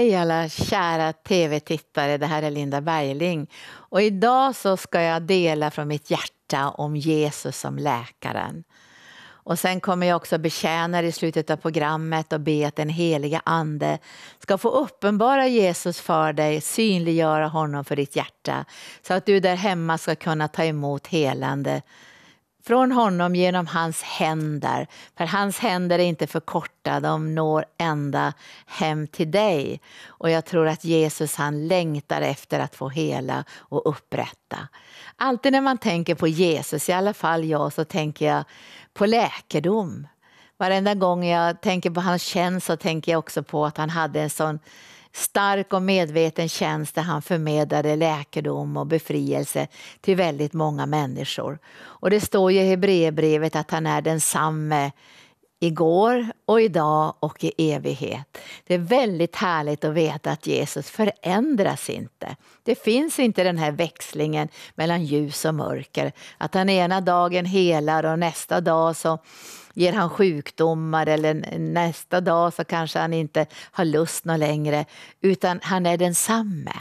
Hej alla kära tv-tittare, det här är Linda Bergling. Och idag så ska jag dela från mitt hjärta om Jesus som läkaren. Och sen kommer jag också betjäna i slutet av programmet och be att den heliga Ande ska få uppenbara Jesus för dig, synliggöra honom för ditt hjärta, så att du där hemma ska kunna ta emot helande från honom genom hans händer. För hans händer är inte för korta, de når ända hem till dig. Och jag tror att Jesus han längtar efter att få hela och upprätta. Alltid när man tänker på Jesus, i alla fall jag, så tänker jag på läkedom. Varenda gång jag tänker på hans tjänst så tänker jag också på att han hade en sån stark och medveten tjänst där han förmedlade läkedom och befrielse till väldigt många människor. Och det står ju i Hebreerbrevet att han är densamme igår och idag och i evighet. Det är väldigt härligt att veta att Jesus förändras inte. Det finns inte den här växlingen mellan ljus och mörker, att han ena dagen helar och nästa dag så ger han sjukdomar eller nästa dag så kanske han inte har lust något längre utan han är densamme.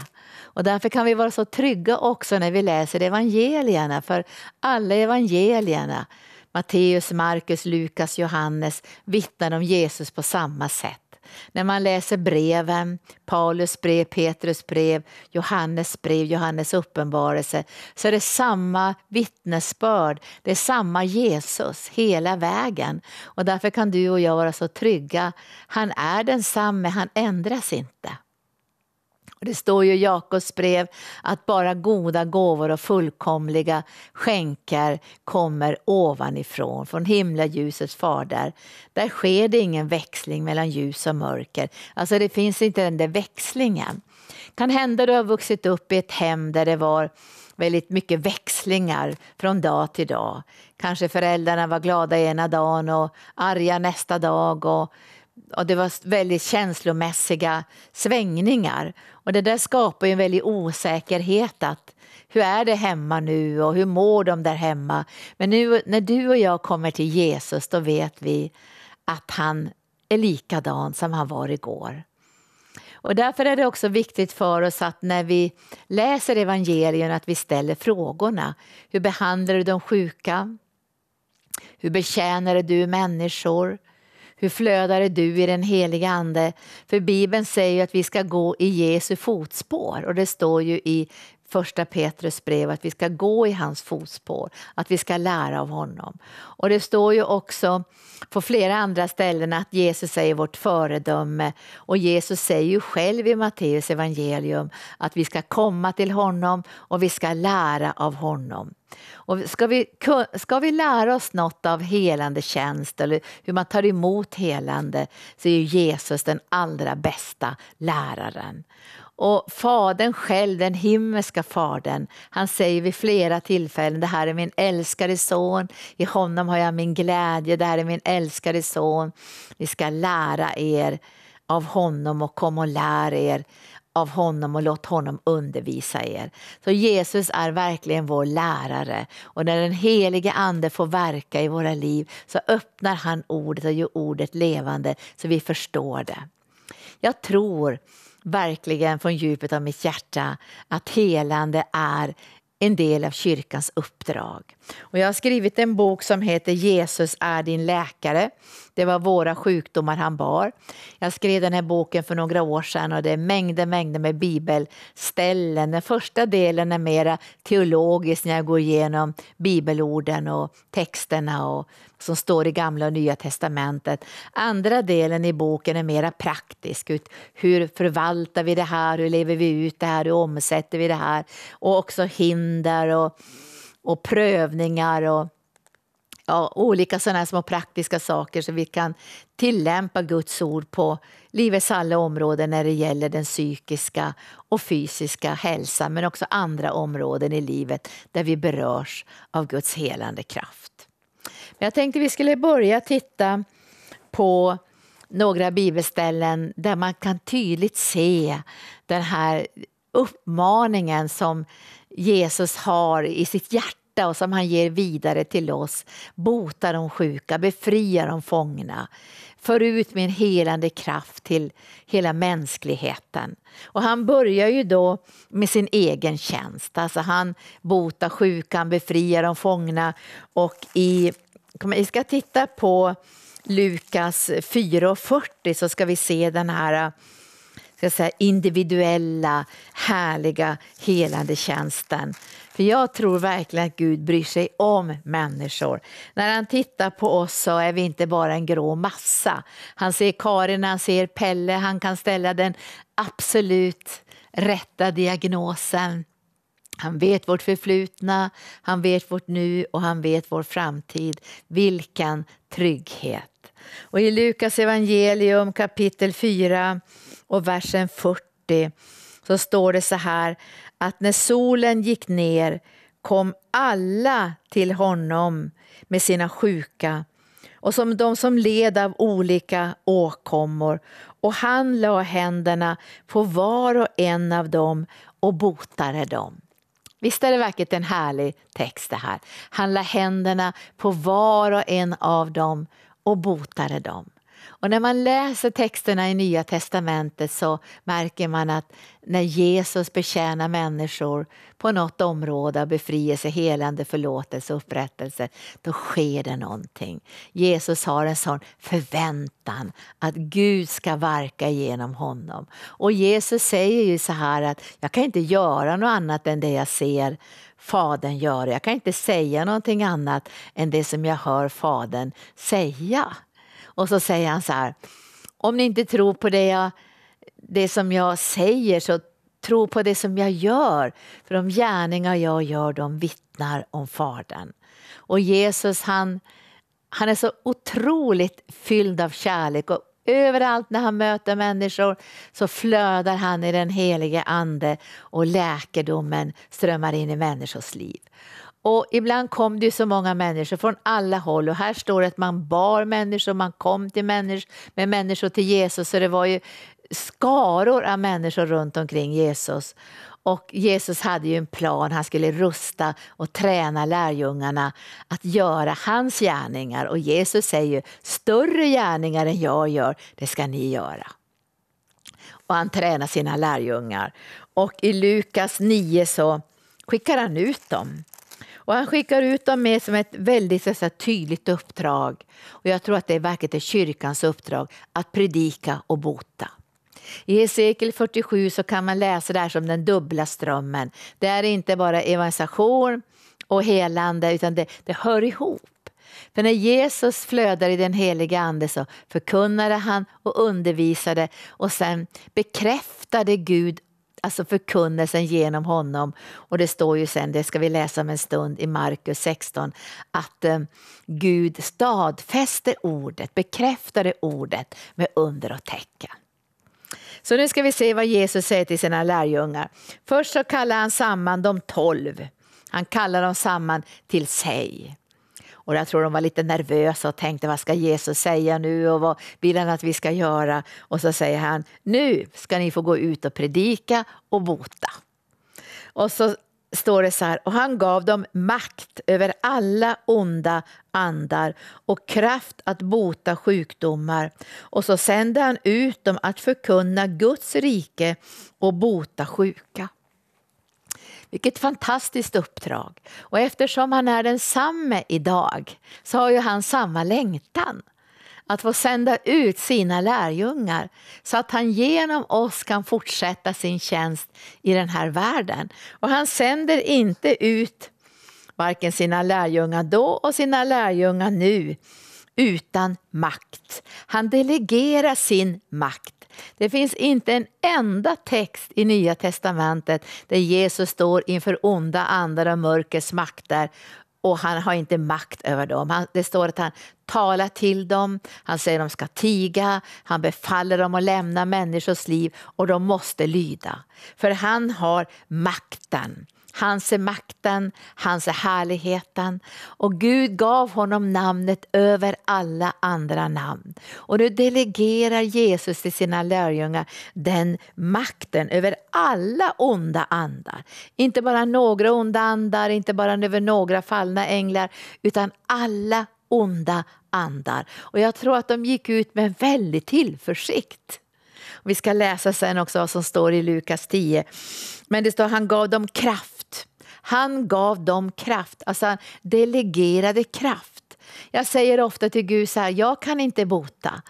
Och därför kan vi vara så trygga också när vi läser evangelierna för alla evangelierna Matteus, Markus, Lukas, Johannes vittnar om Jesus på samma sätt. När man läser breven, Paulus brev, Petrus brev, Johannes brev, Johannes uppenbarelse, så är det samma vittnesbörd, det är samma Jesus hela vägen. Och därför kan du och jag vara så trygga. Han är densamme, han ändras inte. Och det står ju i Jakobs brev att bara goda gåvor och fullkomliga skänkar kommer ovanifrån, från himlaljusets fader. Där sker det ingen växling mellan ljus och mörker. Alltså det finns inte den där växlingen. Kan hända du har vuxit upp i ett hem där det var väldigt mycket växlingar från dag till dag. Kanske föräldrarna var glada ena dagen och arga nästa dag. och och det var väldigt känslomässiga svängningar. Och det där skapar ju en väldig osäkerhet att hur är det hemma nu och hur mår de där hemma? Men nu när du och jag kommer till Jesus då vet vi att han är likadan som han var igår. Och därför är det också viktigt för oss att när vi läser evangelierna att vi ställer frågorna. Hur behandlar du de sjuka? Hur betjänar du människor? Hur flödar du i den heliga Ande? För Bibeln säger ju att vi ska gå i Jesu fotspår och det står ju i första Petrus brev att vi ska gå i hans fotspår, att vi ska lära av honom. Och det står ju också på flera andra ställen att Jesus är vårt föredöme och Jesus säger ju själv i Matteus evangelium att vi ska komma till honom och vi ska lära av honom. Och ska, vi, ska vi lära oss något av helande tjänst eller hur man tar emot helande så är Jesus den allra bästa läraren. Och Fadern själv, den himmelska Fadern, han säger vid flera tillfällen, det här är min älskade son, i honom har jag min glädje, det här är min älskade son, ni ska lära er av honom och kom och lär er av honom och låt honom undervisa er. Så Jesus är verkligen vår lärare och när den helige ande får verka i våra liv så öppnar han ordet och gör ordet levande så vi förstår det. Jag tror verkligen från djupet av mitt hjärta att helande är en del av kyrkans uppdrag. Och jag har skrivit en bok som heter Jesus är din läkare. Det var våra sjukdomar han bar. Jag skrev den här boken för några år sedan och det är mängder, mängder med bibelställen. Den första delen är mera teologisk när jag går igenom bibelorden och texterna och som står i Gamla och Nya testamentet. Andra delen i boken är mer praktisk. hur förvaltar vi det här? Hur lever vi ut det här? Hur omsätter vi det här? Och också hinder och, och prövningar och ja, olika sådana små praktiska saker så vi kan tillämpa Guds ord på livets alla områden när det gäller den psykiska och fysiska hälsan men också andra områden i livet där vi berörs av Guds helande kraft. Jag tänkte vi skulle börja titta på några bibelställen där man kan tydligt se den här uppmaningen som Jesus har i sitt hjärta och som han ger vidare till oss. Bota de sjuka, befria de fångna, för ut min helande kraft till hela mänskligheten. Och han börjar ju då med sin egen tjänst, alltså han botar sjukan, befriar de fångna och i vi ska titta på Lukas 4.40 så ska vi se den här eh, ska säga, individuella, härliga helande tjänsten. För jag tror verkligen att Gud bryr sig om människor. När han tittar på oss så är vi inte bara en grå massa. Han ser Karin, han ser Pelle, han kan ställa den absolut rätta diagnosen. Han vet vårt förflutna, han vet vårt nu och han vet vår framtid. Vilken trygghet! Och i Lukas evangelium kapitel 4 och versen 40 så står det så här att när solen gick ner kom alla till honom med sina sjuka och som de som led av olika åkommor och han la händerna på var och en av dem och botade dem. Visst är det verkligen en härlig text det här? Han la händerna på var och en av dem och botade dem. Och när man läser texterna i Nya testamentet så märker man att när Jesus betjänar människor på något område av befrielse, helande, förlåtelse och upprättelse, då sker det någonting. Jesus har en sån förväntan att Gud ska verka genom honom. Och Jesus säger ju så här att jag kan inte göra något annat än det jag ser Fadern gör. Jag kan inte säga någonting annat än det som jag hör Fadern säga. Och så säger han så här, om ni inte tror på det, jag, det som jag säger så tro på det som jag gör, för de gärningar jag gör de vittnar om Fadern. Och Jesus han, han är så otroligt fylld av kärlek och överallt när han möter människor så flödar han i den helige ande och läkedomen strömmar in i människors liv. Och ibland kom det så många människor från alla håll och här står det att man bar människor, man kom till människor, med människor till Jesus så det var ju skaror av människor runt omkring Jesus. Och Jesus hade ju en plan, han skulle rusta och träna lärjungarna att göra hans gärningar. Och Jesus säger ju, större gärningar än jag gör, det ska ni göra. Och han tränar sina lärjungar. Och i Lukas 9 så skickar han ut dem. Och han skickar ut dem med som ett väldigt så, så tydligt uppdrag. Och jag tror att det verkligen är kyrkans uppdrag att predika och bota. I Hesekiel 47 så kan man läsa det här som den dubbla strömmen. Det är inte bara evangelisation och helande, utan det, det hör ihop. För när Jesus flödar i den heliga Ande så förkunnade han och undervisade och sen bekräftade Gud alltså förkunnelsen genom honom. Och det står ju sen, det ska vi läsa om en stund i Markus 16, att eh, Gud stadfäster ordet, bekräftar ordet med under och tecken. Så nu ska vi se vad Jesus säger till sina lärjungar. Först så kallar han samman de tolv. Han kallar dem samman till sig. Och jag tror de var lite nervösa och tänkte vad ska Jesus säga nu och vad vill han att vi ska göra? Och så säger han, nu ska ni få gå ut och predika och bota. Och så står det så här, och han gav dem makt över alla onda andar och kraft att bota sjukdomar. Och så sände han ut dem att förkunna Guds rike och bota sjuka. Vilket fantastiskt uppdrag. Och eftersom han är densamme idag så har ju han samma längtan att få sända ut sina lärjungar så att han genom oss kan fortsätta sin tjänst i den här världen. Och han sänder inte ut varken sina lärjungar då och sina lärjungar nu utan makt. Han delegerar sin makt det finns inte en enda text i Nya Testamentet där Jesus står inför onda andar och mörkers makter och han har inte makt över dem. Han, det står att han talar till dem, han säger de ska tiga, han befaller dem att lämna människors liv och de måste lyda. För han har makten. Han ser makten, han ser härligheten och Gud gav honom namnet över alla andra namn. Och nu delegerar Jesus till sina lärjungar den makten över alla onda andar. Inte bara några onda andar, inte bara över några fallna änglar, utan alla onda andar. Och jag tror att de gick ut med en väldig tillförsikt. Vi ska läsa sen också vad som står i Lukas 10. Men det står han gav dem kraft han gav dem kraft, alltså han delegerade kraft. Jag säger ofta till Gud så här, jag kan inte bota,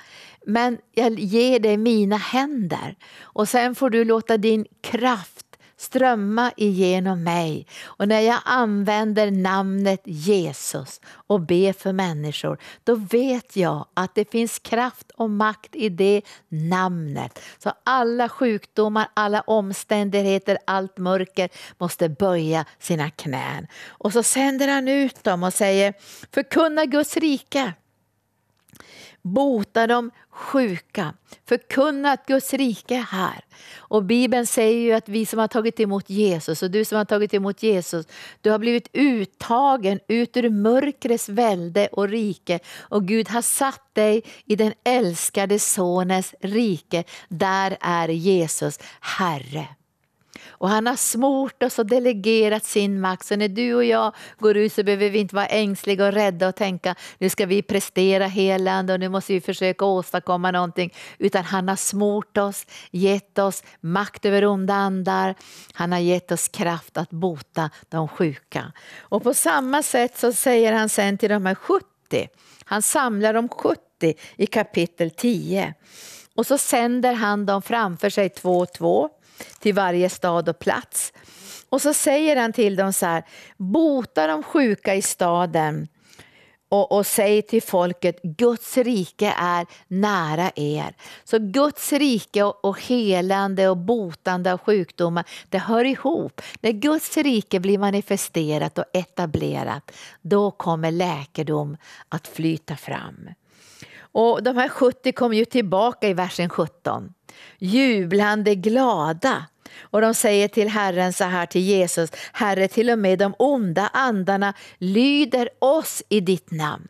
men jag ger dig mina händer. Och sen får du låta din kraft strömma igenom mig och när jag använder namnet Jesus och ber för människor, då vet jag att det finns kraft och makt i det namnet. Så alla sjukdomar, alla omständigheter, allt mörker måste böja sina knän. Och så sänder han ut dem och säger, förkunna Guds rike bota de sjuka, förkunna att Guds rike är här. Och Bibeln säger ju att vi som har tagit emot Jesus och du som har tagit emot Jesus, du har blivit uttagen ut ur mörkrets välde och rike och Gud har satt dig i den älskade sonens rike. Där är Jesus Herre. Och han har smort oss och delegerat sin makt. Så när du och jag går ut så behöver vi inte vara ängsliga och rädda och tänka nu ska vi prestera helande och nu måste vi försöka åstadkomma någonting. Utan han har smort oss, gett oss makt över onda andar. Han har gett oss kraft att bota de sjuka. Och på samma sätt så säger han sen till de här 70, han samlar de 70 i kapitel 10. Och så sänder han dem framför sig två och två till varje stad och plats. Och så säger han till dem så här, bota de sjuka i staden och, och säg till folket, Guds rike är nära er. Så Guds rike och, och helande och botande av sjukdomar, det hör ihop. När Guds rike blir manifesterat och etablerat, då kommer läkedom att flyta fram. Och de här 70 kom ju tillbaka i versen 17, jublande glada. Och de säger till Herren så här till Jesus, Herre till och med de onda andarna lyder oss i ditt namn.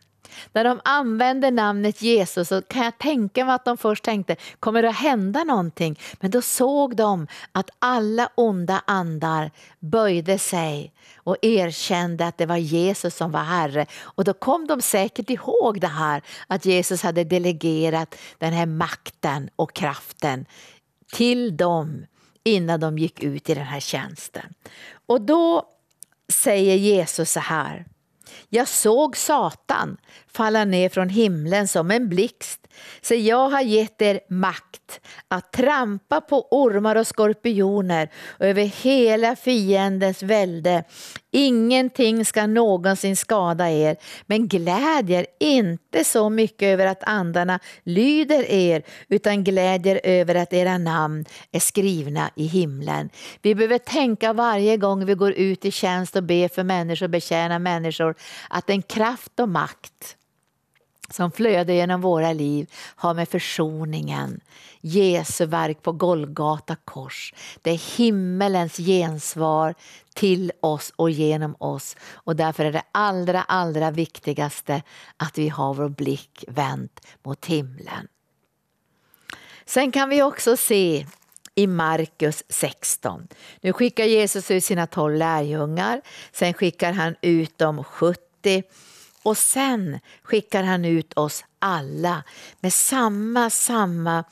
När de använde namnet Jesus så kan jag tänka mig att de först tänkte, kommer det att hända någonting? Men då såg de att alla onda andar böjde sig och erkände att det var Jesus som var Herre. Och då kom de säkert ihåg det här att Jesus hade delegerat den här makten och kraften till dem innan de gick ut i den här tjänsten. Och då säger Jesus så här, jag såg Satan falla ner från himlen som en blixt så jag har gett er makt att trampa på ormar och skorpioner och över hela fiendens välde. Ingenting ska någonsin skada er, men glädjer inte så mycket över att andarna lyder er, utan glädjer över att era namn är skrivna i himlen. Vi behöver tänka varje gång vi går ut i tjänst och be för människor betjäna människor att en kraft och makt som flödar genom våra liv har med försoningen, Jesu verk på Golgata kors. Det är himmelens gensvar till oss och genom oss. Och därför är det allra, allra viktigaste att vi har vår blick vänd mot himlen. Sen kan vi också se i Markus 16. Nu skickar Jesus ut sina tolv lärjungar, sen skickar han ut de 70 och sen skickar han ut oss alla med samma, samma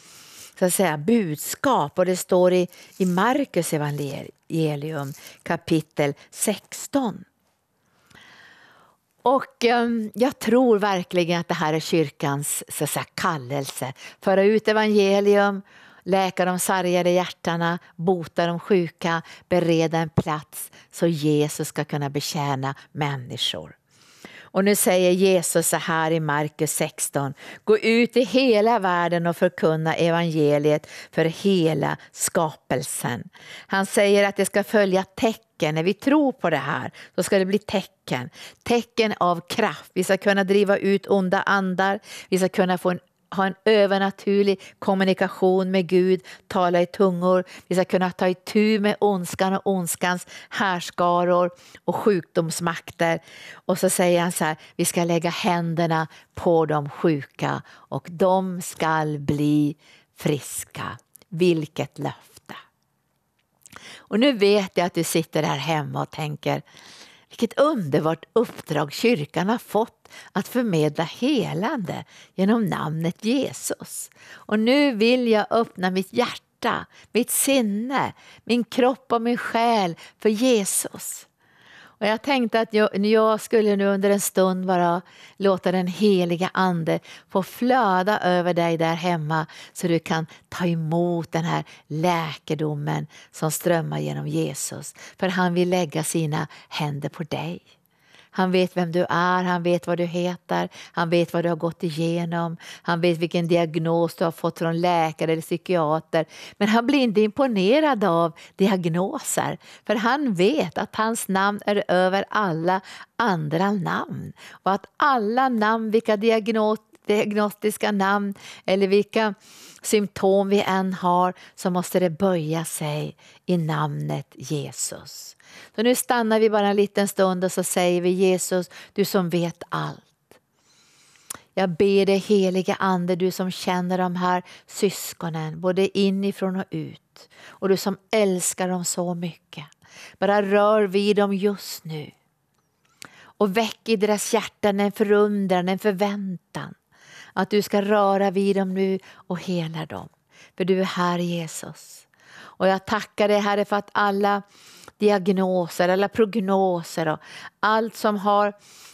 så att säga, budskap. Och det står i, i Markus evangelium kapitel 16. Och ehm, jag tror verkligen att det här är kyrkans så att säga, kallelse. Föra ut evangelium, läka de sargade hjärtana, bota de sjuka, bereda en plats så Jesus ska kunna betjäna människor. Och nu säger Jesus så här i Markus 16. Gå ut i hela världen och förkunna evangeliet för hela skapelsen. Han säger att det ska följa tecken. När vi tror på det här så ska det bli tecken. Tecken av kraft. Vi ska kunna driva ut onda andar. Vi ska kunna få en ha en övernaturlig kommunikation med Gud, tala i tungor. Vi ska kunna ta itu med ondskan och ondskans härskaror och sjukdomsmakter. Och så säger han så här, vi ska lägga händerna på de sjuka och de ska bli friska. Vilket löfte! Och nu vet jag att du sitter här hemma och tänker, vilket underbart uppdrag kyrkan har fått att förmedla helande genom namnet Jesus. Och nu vill jag öppna mitt hjärta, mitt sinne, min kropp och min själ för Jesus. Och jag tänkte att jag, jag, skulle nu under en stund bara låta den heliga Ande få flöda över dig där hemma så du kan ta emot den här läkedomen som strömmar genom Jesus. För han vill lägga sina händer på dig. Han vet vem du är, han vet vad du heter, han vet vad du har gått igenom, han vet vilken diagnos du har fått från läkare eller psykiater. Men han blir inte imponerad av diagnoser, för han vet att hans namn är över alla andra namn och att alla namn, vilka diagnos, diagnostiska namn eller vilka symptom vi än har så måste det böja sig i namnet Jesus. Så nu stannar vi bara en liten stund och så säger vi Jesus, du som vet allt. Jag ber dig helige Ande, du som känner de här syskonen både inifrån och ut och du som älskar dem så mycket. Bara rör vid dem just nu och väck i deras hjärtan en förundran, en förväntan att du ska röra vid dem nu och hela dem. För du är här Jesus. Och jag tackar dig Herre för att alla diagnoser, alla prognoser och allt som har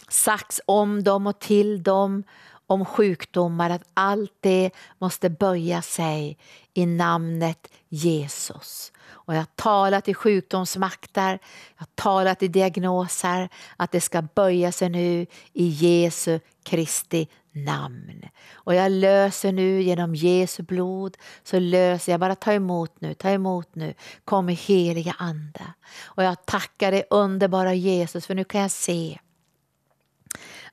sagts om dem och till dem om sjukdomar, att allt det måste böja sig i namnet Jesus. Och jag talar till sjukdomsmakter, jag talar till diagnoser, att det ska böja sig nu i Jesu Kristi namn. Och jag löser nu genom Jesu blod, så löser jag. Bara ta emot nu, ta emot nu. Kom i heliga Ande. Och jag tackar dig underbara Jesus, för nu kan jag se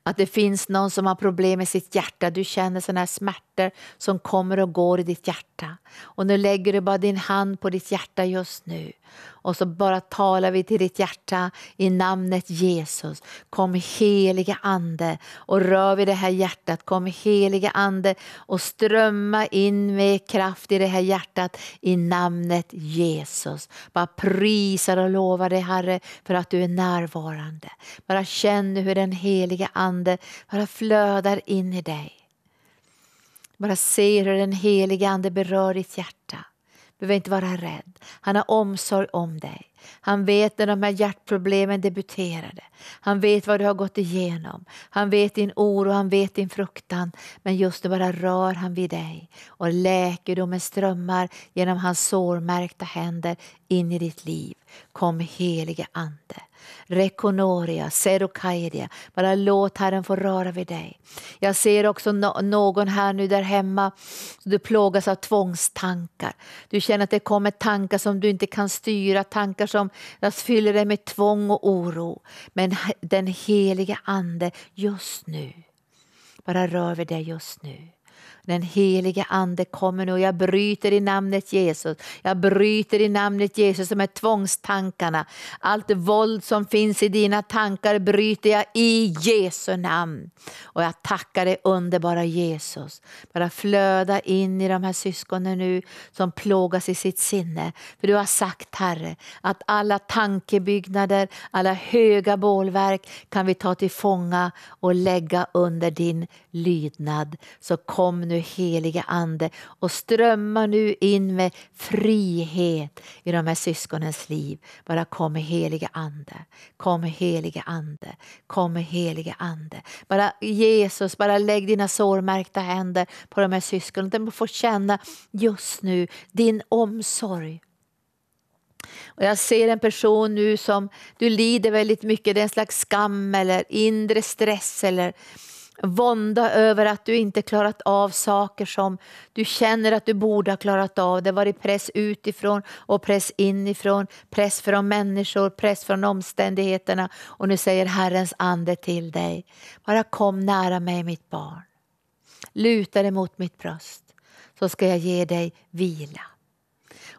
att det finns någon som har problem med sitt hjärta. Du känner sådana här smärtor som kommer och går i ditt hjärta. Och nu lägger du bara din hand på ditt hjärta just nu. Och så bara talar vi till ditt hjärta i namnet Jesus. Kom heliga Ande och rör vid det här hjärtat. Kom heliga Ande och strömma in med kraft i det här hjärtat i namnet Jesus. Bara prisar och lovar dig Herre för att du är närvarande. Bara känn hur den heliga Ande bara flödar in i dig. Bara se hur den heliga Ande berör ditt hjärta behöver inte vara rädd. Han har omsorg om dig. Han vet när de här hjärtproblemen debuterade. Han vet vad du har gått igenom. Han vet din oro, han vet din fruktan. Men just nu bara rör han vid dig och läkedomen strömmar genom hans sårmärkta händer in i ditt liv. Kom helige Ande. Rekonoria, Serokaidia. Bara låt Herren få röra vid dig. Jag ser också no någon här nu där hemma, du plågas av tvångstankar. Du känner att det kommer tankar som du inte kan styra, tankar som fyller dig med tvång och oro. Men den helige Ande just nu, bara rör vid dig just nu. Den helige Ande kommer nu och jag bryter i namnet Jesus. Jag bryter i namnet Jesus som är tvångstankarna. Allt våld som finns i dina tankar bryter jag i Jesu namn. Och jag tackar dig underbara Jesus. Bara flöda in i de här syskonen nu som plågas i sitt sinne. För du har sagt Herre att alla tankebyggnader, alla höga bålverk kan vi ta till fånga och lägga under din lydnad. Så kom nu nu heliga Ande och strömma nu in med frihet i de här syskonens liv. Bara kom med heliga Ande, kom med heliga Ande, kom med heliga Ande. Bara Jesus, bara lägg dina sårmärkta händer på de här syskonen. De får känna just nu din omsorg. Och jag ser en person nu som du lider väldigt mycket, det är en slags skam eller inre stress eller vånda över att du inte klarat av saker som du känner att du borde ha klarat av. Det varit press utifrån och press inifrån, press från människor, press från omständigheterna. Och nu säger Herrens ande till dig, bara kom nära mig mitt barn. Luta dig mot mitt bröst, så ska jag ge dig vila.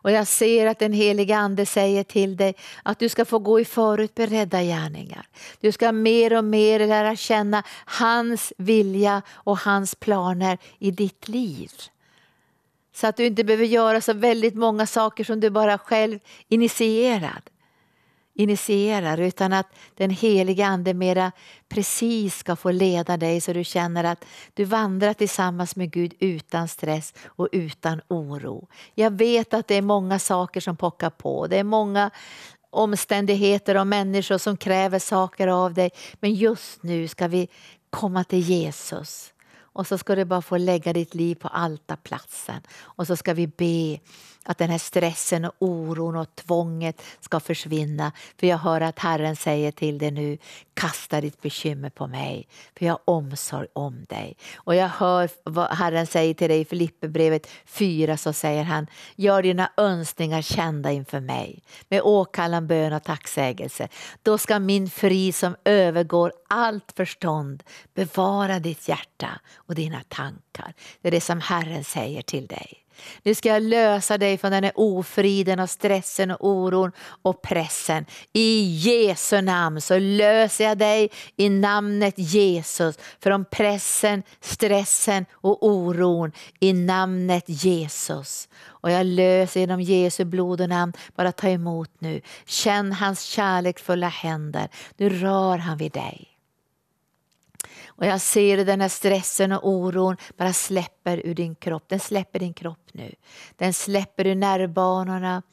Och jag ser att den heliga Ande säger till dig att du ska få gå i förutberedda gärningar. Du ska mer och mer lära känna hans vilja och hans planer i ditt liv. Så att du inte behöver göra så väldigt många saker som du bara själv initierad initierar utan att den heliga Ande mera precis ska få leda dig så du känner att du vandrar tillsammans med Gud utan stress och utan oro. Jag vet att det är många saker som pockar på. Det är många omständigheter och människor som kräver saker av dig. Men just nu ska vi komma till Jesus. Och så ska du bara få lägga ditt liv på altarplatsen. Och så ska vi be att den här stressen och oron och tvånget ska försvinna. För jag hör att Herren säger till dig nu, kasta ditt bekymmer på mig, för jag har omsorg om dig. Och jag hör vad Herren säger till dig i Filipperbrevet 4, så säger han, gör dina önskningar kända inför mig, med åkallan, bön och tacksägelse. Då ska min frid som övergår allt förstånd bevara ditt hjärta och dina tankar. Det är det som Herren säger till dig. Nu ska jag lösa dig från den här ofriden och stressen och oron och pressen. I Jesu namn så löser jag dig i namnet Jesus från pressen, stressen och oron i namnet Jesus. Och jag löser genom Jesu blod och namn, bara ta emot nu. Känn hans kärleksfulla händer, nu rör han vid dig. Och jag ser hur den här stressen och oron bara släpper ur din kropp. Den släpper din kropp nu. Den släpper ur nervbanorna.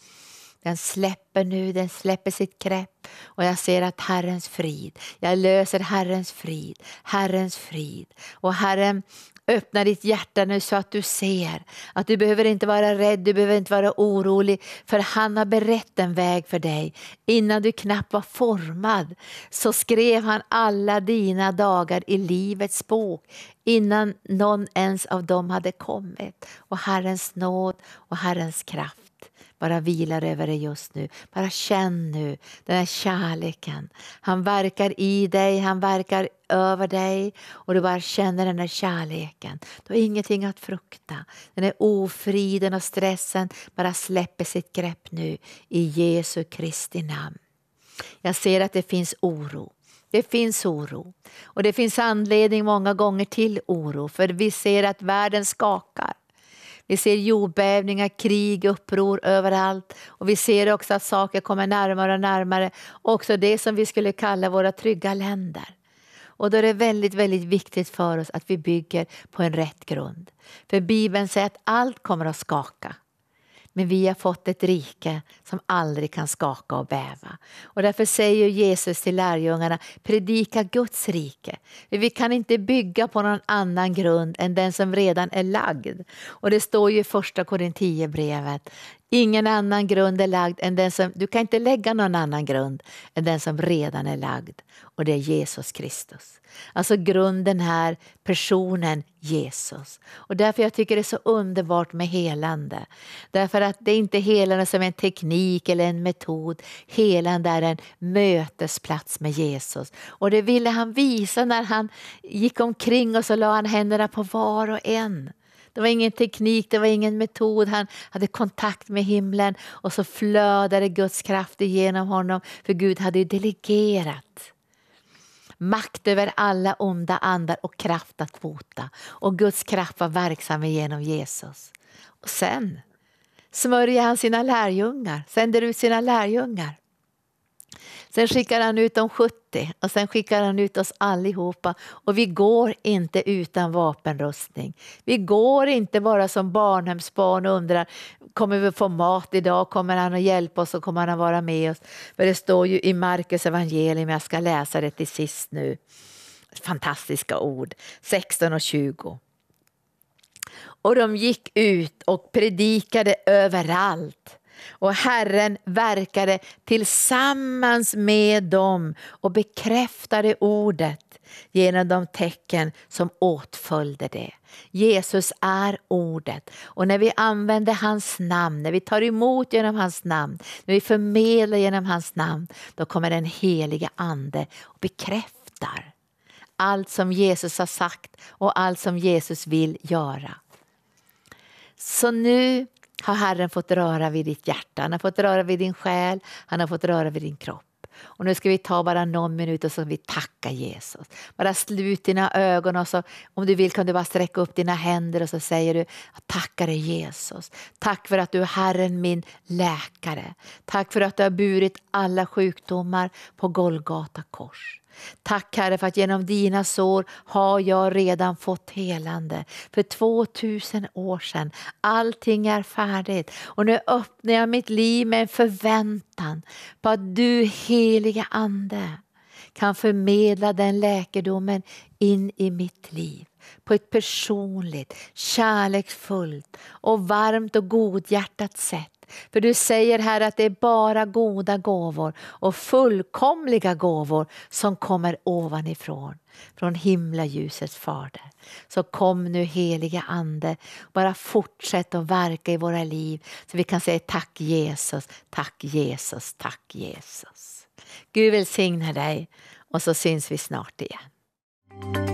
Den släpper nu, den släpper sitt grepp och jag ser att Herrens frid, jag löser Herrens frid, Herrens frid. Och Herren Öppna ditt hjärta nu så att du ser att du behöver inte vara rädd, du behöver inte vara orolig för han har berett en väg för dig. Innan du knappt var formad så skrev han alla dina dagar i livets bok innan någon ens av dem hade kommit. Och Herrens nåd och Herrens kraft bara vilar över dig just nu. Bara känn nu den här kärleken. Han verkar i dig, han verkar över dig och du bara känner den där kärleken. Du har ingenting att frukta. Den här ofriden och stressen bara släpper sitt grepp nu i Jesu Kristi namn. Jag ser att det finns oro. Det finns oro och det finns anledning många gånger till oro för vi ser att världen skakar. Vi ser jordbävningar, krig, uppror överallt. Och vi ser också att saker kommer närmare och närmare. Också det som vi skulle kalla våra trygga länder. Och då är det väldigt, väldigt viktigt för oss att vi bygger på en rätt grund. För Bibeln säger att allt kommer att skaka. Men vi har fått ett rike som aldrig kan skaka och bäva. Och därför säger Jesus till lärjungarna, predika Guds rike. Vi kan inte bygga på någon annan grund än den som redan är lagd. Och det står ju i första Korinthierbrevet, Ingen annan grund är lagd än den som, du kan inte lägga någon annan grund än den som redan är lagd och det är Jesus Kristus. Alltså grunden här, personen Jesus. Och därför jag tycker det är så underbart med helande. Därför att det är inte helande som en teknik eller en metod. Helande är en mötesplats med Jesus. Och det ville han visa när han gick omkring och så la han händerna på var och en. Det var ingen teknik, det var ingen metod. Han hade kontakt med himlen och så flödade Guds kraft igenom honom för Gud hade ju delegerat makt över alla onda andar och kraft att bota. Och Guds kraft var verksam genom Jesus. Och sen smörjer han sina lärjungar, sänder ut sina lärjungar. Sen skickar han ut de 70 och sen skickar han ut oss allihopa. Och vi går inte utan vapenrustning. Vi går inte bara som barnhemsbarn och undrar kommer vi få mat idag, kommer han att hjälpa oss och kommer han att vara med oss? För det står ju i Markus evangelium, jag ska läsa det till sist nu. Fantastiska ord, 16 och 20. Och de gick ut och predikade överallt och Herren verkade tillsammans med dem och bekräftade ordet genom de tecken som åtföljde det. Jesus är ordet och när vi använder hans namn, när vi tar emot genom hans namn, när vi förmedlar genom hans namn, då kommer den heliga ande och bekräftar allt som Jesus har sagt och allt som Jesus vill göra. Så nu har Herren fått röra vid ditt hjärta, han har fått röra vid din själ, han har fått röra vid din kropp. Och nu ska vi ta bara någon minut och så vi tacka Jesus. Bara slut dina ögon och så om du vill kan du bara sträcka upp dina händer och så säger du jag tackar dig Jesus. Tack för att du är Herren min läkare. Tack för att du har burit alla sjukdomar på Golgata kors. Tack Herre för att genom dina sår har jag redan fått helande. För 2000 år sedan, allting är färdigt och nu öppnar jag mitt liv med en förväntan på att du heliga Ande kan förmedla den läkedomen in i mitt liv på ett personligt, kärleksfullt och varmt och godhjärtat sätt för du säger här att det är bara goda gåvor och fullkomliga gåvor som kommer ovanifrån, från himlaljusets fader. Så kom nu heliga Ande, bara fortsätt att verka i våra liv så vi kan säga tack Jesus, tack Jesus, tack Jesus. Gud välsigne dig och så syns vi snart igen.